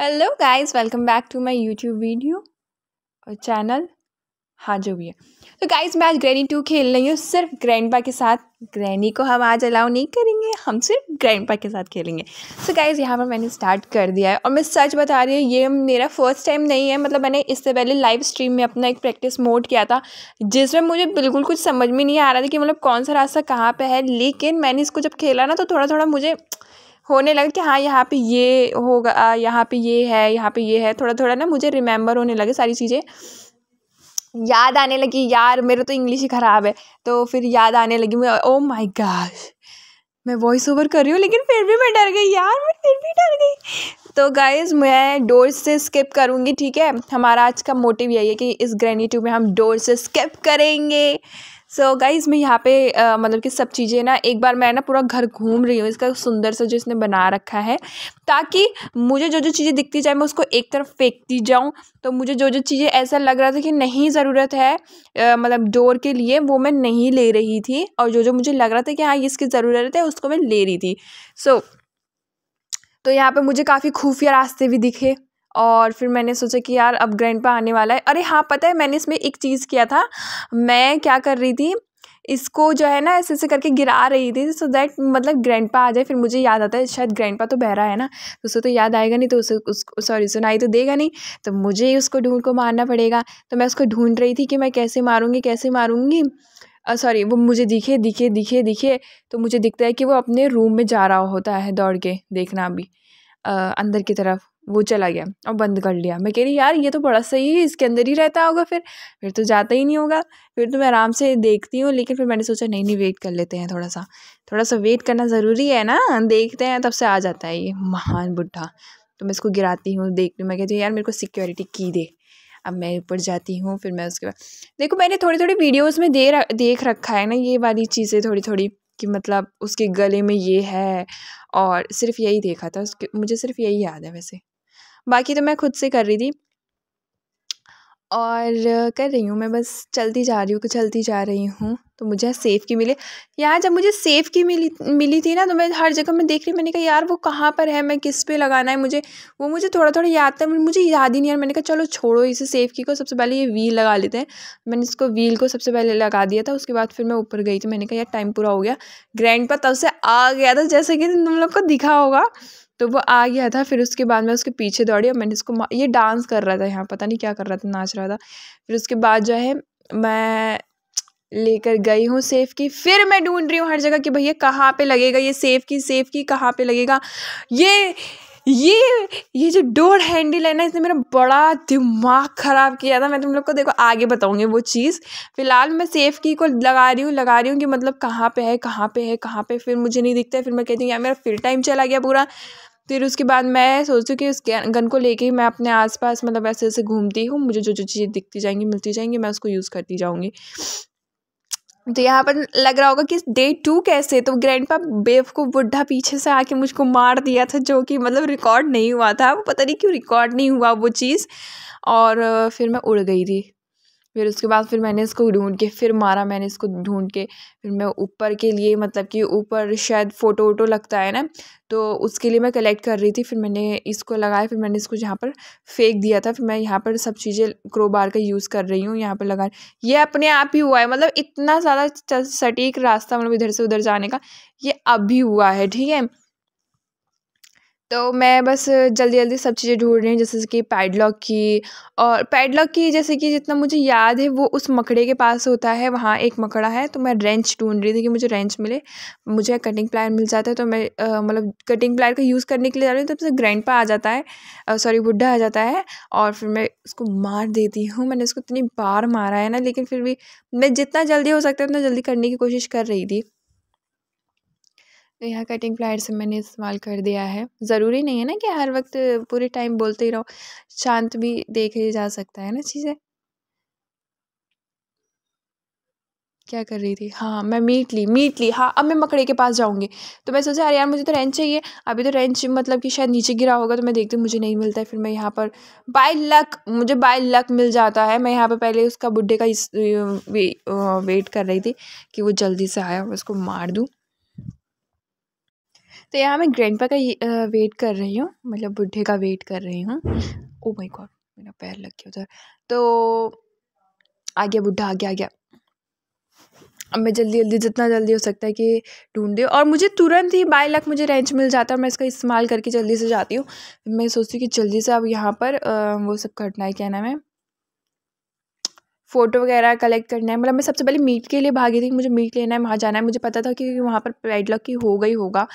hello guys welcome back to my YouTube video और channel हाँ जो भी है तो गाइस मैं आज ग्रैनी टू खेल रही हूँ सिर्फ ग्रैंडपा के साथ ग्रैनी को हम आज अलाउ नहीं करेंगे हम सिर्फ ग्रैंडपा के साथ खेलेंगे सो गाइस यहाँ पर मैंने स्टार्ट कर दिया है और मैं सच बता रही हूँ ये मेरा फर्स्ट टाइम नहीं है मतलब मैंने इससे पहले लाइव स्ट्रीम में अपना एक प्रैक्टिस मोड किया था जिसमें मुझे बिल्कुल कुछ समझ में नहीं आ रहा था कि मतलब कौन सा रास्ता कहाँ पर है लेकिन मैंने इसको जब खेला ना तो थोड़ा थोड़ा मुझे होने लगा कि हाँ यहाँ पे ये होगा यहाँ पे ये है यहाँ पे ये है थोड़ा थोड़ा ना मुझे रिमेंबर होने लगे सारी चीज़ें याद आने लगी यार मेरा तो इंग्लिश ही ख़राब है तो फिर याद आने लगी मैं ओ माय गॉड मैं वॉइस ओवर कर रही हूँ लेकिन फिर भी मैं डर गई यार मैं फिर भी डर गई तो गाइज़ मैं डोर से स्किप करूँगी ठीक है हमारा आज का मोटिव यही है कि इस ग्रैनी में हम डोर से स्किप करेंगे सो so गाइज़ मैं यहाँ पे आ, मतलब कि सब चीज़ें ना एक बार मैं ना पूरा घर घूम रही हूँ इसका सुंदर सा जो इसने बना रखा है ताकि मुझे जो जो चीज़ें दिखती जाए मैं उसको एक तरफ फेंकती जाऊँ तो मुझे जो जो चीज़ें ऐसा लग रहा था कि नहीं ज़रूरत है आ, मतलब डोर के लिए वो मैं नहीं ले रही थी और जो जो मुझे लग रहा था कि हाँ इसकी ज़रूरत है उसको मैं ले रही थी सो so, तो यहाँ पर मुझे काफ़ी खुफिया रास्ते भी दिखे और फिर मैंने सोचा कि यार अब ग्रैंड पा आने वाला है अरे हाँ पता है मैंने इसमें एक चीज़ किया था मैं क्या कर रही थी इसको जो है ना ऐसे ऐसे करके गिरा रही थी सो दैट मतलब ग्रैंड पा आ जाए फिर मुझे याद आता है शायद ग्रैंड पा तो बहरा है ना तो उसे तो याद आएगा नहीं तो उसे उसको सॉरी सुनाई तो देगा नहीं तो मुझे ही उसको ढूंढ को मारना पड़ेगा तो मैं उसको ढूंढ रही थी कि मैं कैसे मारूँगी कैसे मारूँगी सॉरी वो मुझे दिखे दिखे दिखे दिखे तो मुझे दिखता है कि वो अपने रूम में जा रहा होता है दौड़ के देखना अभी अंदर की तरफ वो चला गया और बंद कर लिया मैं कह रही यार ये तो बड़ा सही है इसके अंदर ही रहता होगा फिर फिर तो जाता ही नहीं होगा फिर तो मैं आराम से देखती हूँ लेकिन फिर मैंने सोचा नहीं नहीं वेट कर लेते हैं थोड़ा सा थोड़ा सा वेट करना ज़रूरी है ना देखते हैं तब से आ जाता है ये महान बुढ़ा तो मैं इसको गिराती हूँ देखती हूँ मैं कहती हूँ यार मेरे को सिक्योरिटी की दे अब मैं ऊपर जाती हूँ फिर मैं उसके बाद देखो मैंने थोड़ी थोड़ी वीडियोस में दे र, देख रखा है ना ये वाली चीज़ें थोड़ी थोड़ी कि मतलब उसके गले में ये है और सिर्फ यही देखा था उसके मुझे सिर्फ यही याद है वैसे बाकी तो मैं खुद से कर रही थी और कर रही हूँ मैं बस चलती जा रही हूँ चलती जा रही हूँ तो मुझे सेफ़ की मिले यार जब मुझे सेफ़ की मिली मिली थी ना तो मैं हर जगह मैं देख रही मैंने कहा यार वो कहाँ पर है मैं किस पे लगाना है मुझे वो मुझे थोड़ा थोड़ा याद था मुझे याद ही नहीं यार मैंने कहा चलो छोड़ो इसे सेफ़ की को सबसे पहले ये व्हील लगा लेते हैं मैंने इसको व्हील को सबसे पहले लगा दिया था उसके बाद फिर मैं ऊपर गई थी मैंने कहा यार टाइम पूरा हो गया ग्रैंड पर तब से आ गया था जैसे कि तुम लोग को दिखा होगा तो वो आ गया था फिर उसके बाद मैं उसके पीछे दौड़ी और मैंने उसको ये डांस कर रहा था यहाँ पता नहीं क्या कर रहा था नाच रहा था फिर उसके बाद जो है मैं लेकर गई हूँ सेफ़ की फिर मैं ढूंढ रही हूँ हर जगह कि भैया कहाँ पे लगेगा ये सेफ़ की सेफ़ की कहाँ पे लगेगा ये ये ये जो डोर हैंडल है ना इसने मेरा बड़ा दिमाग ख़राब किया था मैं तुम लोग को देखो आगे बताऊँगी वो चीज़ फ़िलहाल मैं सेफ की को लगा रही हूँ लगा रही हूँ कि मतलब कहाँ पे है कहाँ पे है कहाँ पे फिर मुझे नहीं दिखता है फिर मैं कहती हूँ यार मेरा फिर टाइम चला गया पूरा फिर उसके बाद मैं सोचती हूँ कि उस गन को लेके मैं अपने आसपास मतलब ऐसे ऐसे घूमती हूँ मुझे जो जो चीज़ें दिखती जाएंगी मिलती जाएंगी मैं उसको यूज़ करती जाऊँगी तो यहाँ पर लग रहा होगा कि डे टू कैसे तो ग्रैंड पा बेव को बुढ़ा पीछे से आके मुझको मार दिया था जो कि मतलब रिकॉर्ड नहीं हुआ था वो पता नहीं क्यों रिकॉर्ड नहीं हुआ वो चीज़ और फिर मैं उड़ गई थी फिर उसके बाद फिर मैंने इसको ढूंढ के फिर मारा मैंने इसको ढूंढ के फिर मैं ऊपर के लिए मतलब कि ऊपर शायद फ़ोटो वोटो लगता है ना तो उसके लिए मैं कलेक्ट कर रही थी फिर मैंने इसको लगाया फिर मैंने इसको यहाँ पर फेंक दिया था फिर मैं यहाँ पर सब चीज़ें क्रोबार का यूज़ कर रही हूँ यहाँ पर लगा ये अपने आप ही हुआ है मतलब इतना ज़्यादा सटीक रास्ता मतलब इधर से उधर जाने का ये अभी हुआ है ठीक है तो मैं बस जल्दी जल्दी सब चीज़ें ढूंढ रही हूँ जैसे कि पैडलॉक की और पैडलॉक की जैसे कि जितना मुझे याद है वो उस मकड़े के पास होता है वहाँ एक मकड़ा है तो मैं रेंच ढूंढ रही थी कि मुझे रेंच मिले मुझे कटिंग प्लायर मिल जाता है तो मैं मतलब कटिंग प्लायर का यूज़ करने के लिए जा रही हूँ तब से ग्रैंड आ जाता है सॉरी बुढ़ा आ जाता है और फिर मैं उसको मार देती हूँ मैंने उसको इतनी बार मारा है ना लेकिन फिर भी मैं जितना जल्दी हो सकता है उतना जल्दी करने की कोशिश कर रही थी तो यहाँ कटिंग प्लायर से मैंने इस्तेमाल कर दिया है ज़रूरी नहीं है ना कि हर वक्त पूरे टाइम बोलते ही रहो शांत भी देख जा सकता है ना चीज़ें क्या कर रही थी हाँ मैं मीट ली मीट ली हाँ अब मैं मकड़े के पास जाऊँगी तो मैं सोचा अरे यार मुझे तो रेंच चाहिए अभी तो रेंच मतलब कि शायद नीचे गिरा होगा तो मैं देखती हूँ मुझे नहीं मिलता है फिर मैं यहाँ पर बाय लक मुझे बाय लक मिल जाता है मैं यहाँ पर पहले उसका बुढ़े का इस वे, वेट कर रही थी कि वो जल्दी से आया उसको मार दूँ तो यहाँ मैं ग्रैंडपा का वेट कर रही हूँ मतलब बुढ़े का वेट कर रही हूँ ओ माय गॉड मेरा पैर लग गया उधर तो आ गया बुढ़ा आ गया आ गया अब मैं जल्दी जल्दी जितना जल्दी हो सकता है कि ढूंढे और मुझे तुरंत ही बाई लक मुझे रेंच मिल जाता है मैं इसका इस्तेमाल करके जल्दी से जाती हूँ मैं सोचती हूँ कि जल्दी से अब यहाँ पर वो सब करना है क्या नाम है फ़ोटो वगैरह कलेक्ट करना है मतलब मैं सबसे पहले मीट के लिए भागी थी कि मुझे मीट लेना है वहाँ जाना है मुझे पता था कि वहाँ पर पैडलॉक की होगा ही होगा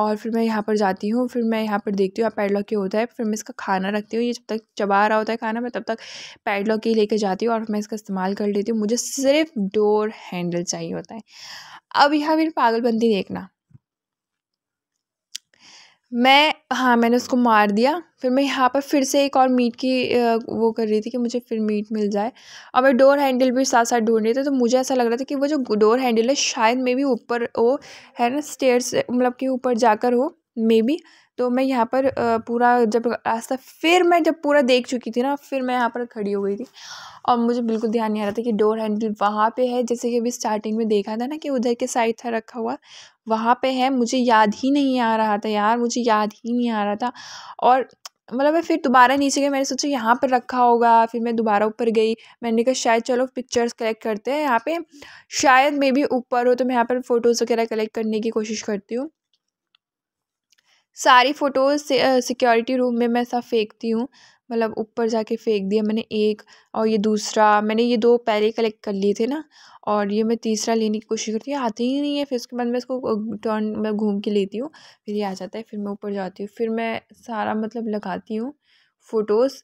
और फिर मैं यहाँ पर जाती हूँ फिर मैं यहाँ पर देखती हूँ यहाँ पेडलॉक की होता है फिर मैं इसका खाना रखती हूँ ये जब तक चबा रहा होता है खाना मैं तब तक पेडलॉक ही लेकर जाती हूँ और मैं इसका इस्तेमाल कर लेती हूँ मुझे सिर्फ डोर हैंडल चाहिए होता है अब यहाँ मेरी पागलबंदी देखना मैं हाँ मैंने उसको मार दिया फिर मैं यहाँ पर फिर से एक और मीट की वो कर रही थी कि मुझे फिर मीट मिल जाए और मैं डोर हैंडल भी साथ साथ ढूंढ रही थी तो मुझे ऐसा लग रहा था कि वो जो डोर हैंडल है शायद मे भी ऊपर वो है ना से मतलब कि ऊपर जाकर हो मे बी तो मैं यहाँ पर पूरा जब रास्ता फिर मैं जब पूरा देख चुकी थी ना फिर मैं यहाँ पर खड़ी हो गई थी और मुझे बिल्कुल ध्यान नहीं आ रहा था कि डोर हैंडल वहाँ पे है जैसे कि अभी स्टार्टिंग में देखा था ना कि उधर के साइड था रखा हुआ वहाँ पे है मुझे याद ही नहीं आ रहा था यार मुझे याद ही नहीं आ रहा था और मतलब मैं फिर दोबारा नीचे गई मैंने सोचा यहाँ पर रखा होगा फिर मैं दोबारा ऊपर गई मैंने कहा शायद चलो पिक्चर्स कलेक्ट करते हैं यहाँ पे शायद मे भी ऊपर हो तो मैं यहाँ पर फ़ोटोज़ वगैरह कलेक्ट करने की कोशिश करती हूँ सारी फ़ोटोज़ सिक्योरिटी रूम में मैं सब फेंकती हूँ मतलब ऊपर जाके फेंक दिया मैंने एक और ये दूसरा मैंने ये दो पहले कलेक्ट कर लिए थे ना और ये मैं तीसरा लेने की कोशिश करती हूँ आती ही नहीं है फिर उसके बाद मैं इसको टर्न मैं घूम के लेती हूँ फिर ये आ जाता है फिर मैं ऊपर जाती हूँ फिर मैं सारा मतलब लगाती हूँ फ़ोटोज़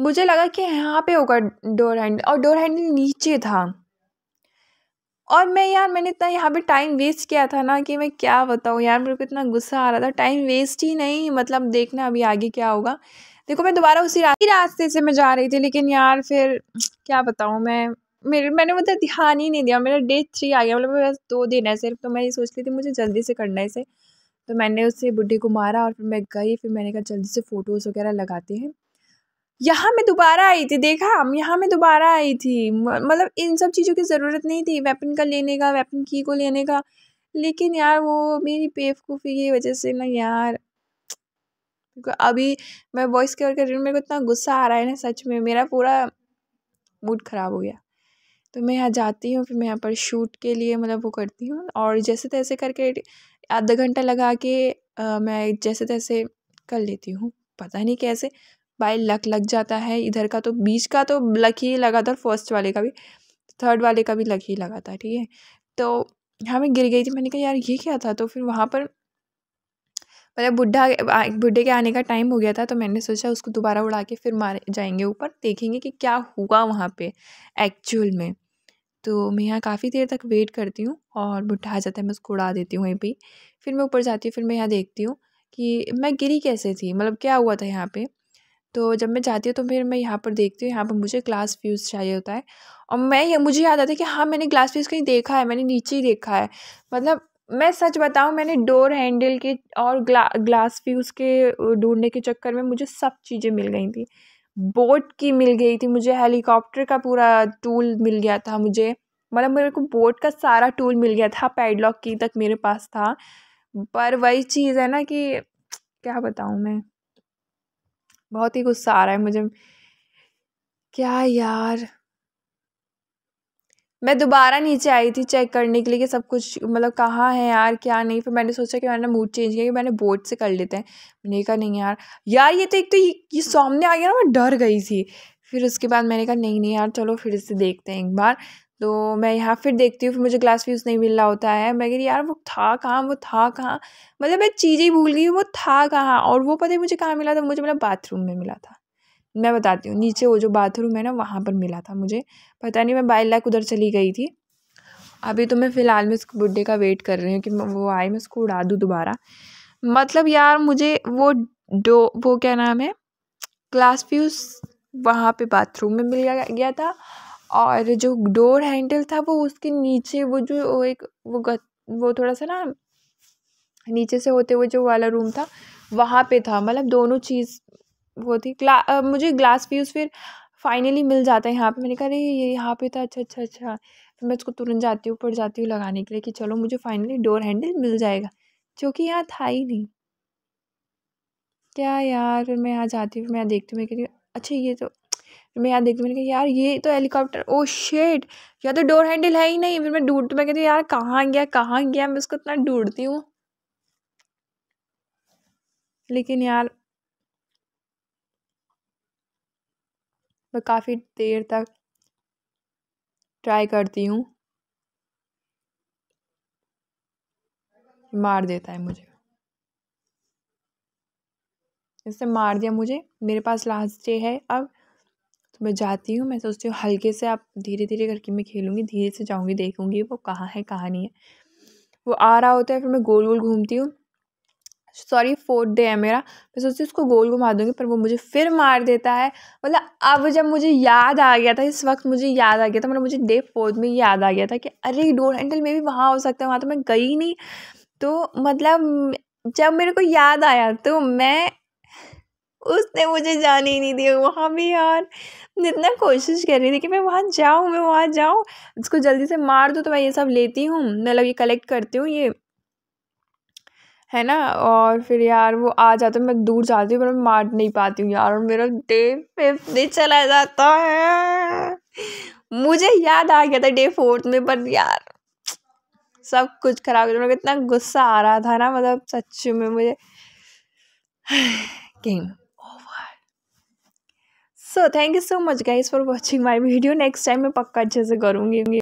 मुझे लगा कि यहाँ पे होगा डोर हैंडल और डोर हैंडल नीचे था और मैं यार मैंने इतना यहाँ पे टाइम वेस्ट किया था ना कि मैं क्या बताऊँ यार मेरे को इतना गुस्सा आ रहा था टाइम वेस्ट ही नहीं मतलब देखना अभी आगे क्या होगा देखो मैं दोबारा उसी रास्ते से मैं जा रही थी लेकिन यार फिर क्या बताऊँ मैं मेरे मैंने मतलब ध्यान ही नहीं दिया मेरा डे थ्री आ गया मतलब बस दो दिन है सिर्फ तो मैं ये सोच रही थी मुझे जल्दी से करना है इसे तो मैंने उससे बुढ़ी को मारा और फिर मैं गई फिर मैंने कहा जल्दी से फ़ोटोज़ वगैरह लगाते हैं यहाँ मैं दोबारा आई थी देखा हम यहाँ मैं दोबारा आई थी मतलब इन सब चीज़ों की ज़रूरत नहीं थी वेपन का लेने का वेपन की को लेने का लेकिन यार वो मेरी बेवकूफ़ी की वजह से ना यार अभी मैं वॉइस कवर कर रही हूँ मेरे को इतना गुस्सा आ रहा है ना सच में मेरा पूरा मूड ख़राब हो गया तो मैं यहाँ जाती हूँ फिर मैं यहाँ पर शूट के लिए मतलब वो करती हूँ और जैसे तैसे करके आधा घंटा लगा के आ, मैं जैसे तैसे कर लेती हूँ पता नहीं कैसे बाई लक लग जाता है इधर का तो बीच का तो लक ही लगा था फर्स्ट वाले का भी थर्ड वाले का भी लक ही लगा था ठीक है तो हाँ मैं गिर गई थी मैंने कहा यार ये क्या था तो फिर वहाँ पर मतलब बुढ़ा बुढ़े के आने का टाइम हो गया था तो मैंने सोचा उसको दोबारा उड़ा के फिर मारे जाएंगे ऊपर देखेंगे कि क्या हुआ वहाँ पे एक्चुअल में तो मैं यहाँ काफ़ी देर तक वेट करती हूँ और बुढ़ा आ जाता है मैं उसको उड़ा देती हूँ वहीं पर फिर मैं ऊपर जाती हूँ फिर मैं यहाँ देखती हूँ कि मैं गिरी कैसे थी मतलब क्या हुआ था यहाँ पर तो जब मैं जाती हूँ तो फिर मैं यहाँ पर देखती हूँ यहाँ पर मुझे ग्लास फ्यूज़ चाहिए होता है और मैं ये मुझे याद आता है कि हाँ मैंने ग्लास फ्यूज़ कहीं देखा है मैंने नीचे ही देखा है मतलब मैं सच बताऊँ मैंने डोर हैंडल के और ग्ला ग्लास फ्यूज़ के ढूंढने के चक्कर में मुझे सब चीज़ें मिल गई थी बोट की मिल गई थी मुझे हेलीकॉप्टर का पूरा टूल मिल गया था मुझे मतलब मेरे को बोट का सारा टूल मिल गया था पैडलॉक की तक मेरे पास था पर वही चीज़ है ना कि क्या बताऊँ मैं बहुत ही गुस्सा आ रहा है मुझे क्या यार मैं दोबारा नीचे आई थी चेक करने के लिए कि सब कुछ मतलब कहाँ है यार क्या नहीं फिर मैंने सोचा कि मैंने मूड चेंज किया कि मैंने बोर्ड से कर लेते हैं मैंने कहा नहीं यार यार ये तो एक तो ये, ये सामने आ गया ना मैं डर गई थी फिर उसके बाद मैंने कहा नहीं नहीं यार चलो फिर से देखते हैं एक बार तो मैं यहाँ फिर देखती हूँ फिर मुझे क्लास व्यूज़ नहीं मिल रहा होता है मैं कह रही यार वो था कहाँ वो था कहाँ मतलब मैं चीज़ें भूल गई वो था कहाँ और वो पता ही मुझे कहाँ मिला था मुझे मतलब बाथरूम में मिला था मैं बताती हूँ नीचे वो जो बाथरूम है ना वहाँ पर मिला था मुझे पता नहीं मैं बाई लैक उधर चली गई थी अभी तो मैं फ़िलहाल में उसके बुड्ढे का वेट कर रही हूँ कि वो आए मैं उसको उड़ा दूँ दोबारा मतलब यार मुझे वो डो वो क्या नाम है क्लास फ्यूज़ वहाँ पे बाथरूम में मिल गया था और जो डोर हैंडल था वो उसके नीचे वो जो वो एक वो गत वो थोड़ा सा ना नीचे से होते हुए जो वाला रूम था वहाँ पे था मतलब दोनों चीज़ वो थी ग्ला आ, मुझे ग्लास व्यूज़ फिर फाइनली मिल जाता है यहाँ पे मैंने कहा अरे ये यहाँ पे था अच्छा अच्छा अच्छा फिर तो मैं उसको तुरंत जाती हूँ पड़ जाती हूँ लगाने के लिए कि चलो मुझे फाइनली डोर हैंडल मिल जाएगा जो कि यहाँ था ही नहीं क्या यार मैं यहाँ जाती हूँ मैं यहाँ देखती हूँ मैं कह रही अच्छा ये तो मैं यार देखती मैंने कहा यार ये तो हेलीकॉप्टर ओ शेड या तो डोर हैंडल है ही नहीं फिर मैं ढूंढती मैं कहती यार कहाँ गया कहाँ गया मैं उसको इतना ढूंढती हूँ लेकिन यार मैं काफ़ी देर तक ट्राई करती हूँ मार देता है मुझे इसने मार दिया मुझे मेरे पास लास्ट डे है अब तो मैं जाती हूँ मैं सोचती हूँ हल्के से आप धीरे धीरे करके मैं खेलूँगी धीरे से जाऊँगी देखूँगी वो कहाँ है कहाँ नहीं है वो आ रहा होता है फिर मैं गोल गोल घूमती हूँ सॉरी फोर्थ डे है मेरा मैं सोचती हूँ उसको गोल घुमा दूँगी पर वो मुझे फिर मार देता है मतलब अब जब मुझे याद आ गया था इस वक्त मुझे याद आ गया था मतलब मुझे डे फोर्थ में याद आ गया था कि अरे डोर हैंडल में भी वहाँ हो सकता है वहाँ तो मैं गई नहीं तो मतलब जब मेरे को याद आया तो मैं उसने मुझे जाने ही नहीं दिया वहाँ भी यार इतना कोशिश कर रही थी कि मैं वहाँ जाऊँ मैं वहाँ जाऊँ इसको जल्दी से मार दूँ तो मैं ये सब लेती हूँ मतलब ये कलेक्ट करती हूँ ये है ना और फिर यार वो आ जाते मैं दूर जाती हूँ पर मैं मार नहीं पाती हूँ यार और मेरा डे फिफ्थ चला जाता है मुझे याद आ गया था डे फोर्थ में पर यार सब कुछ खराब हो गया इतना गुस्सा आ रहा था ना मतलब सच में मुझे game so thank you so much guys for watching my video next time मैं पक्का अच्छे से करूँगी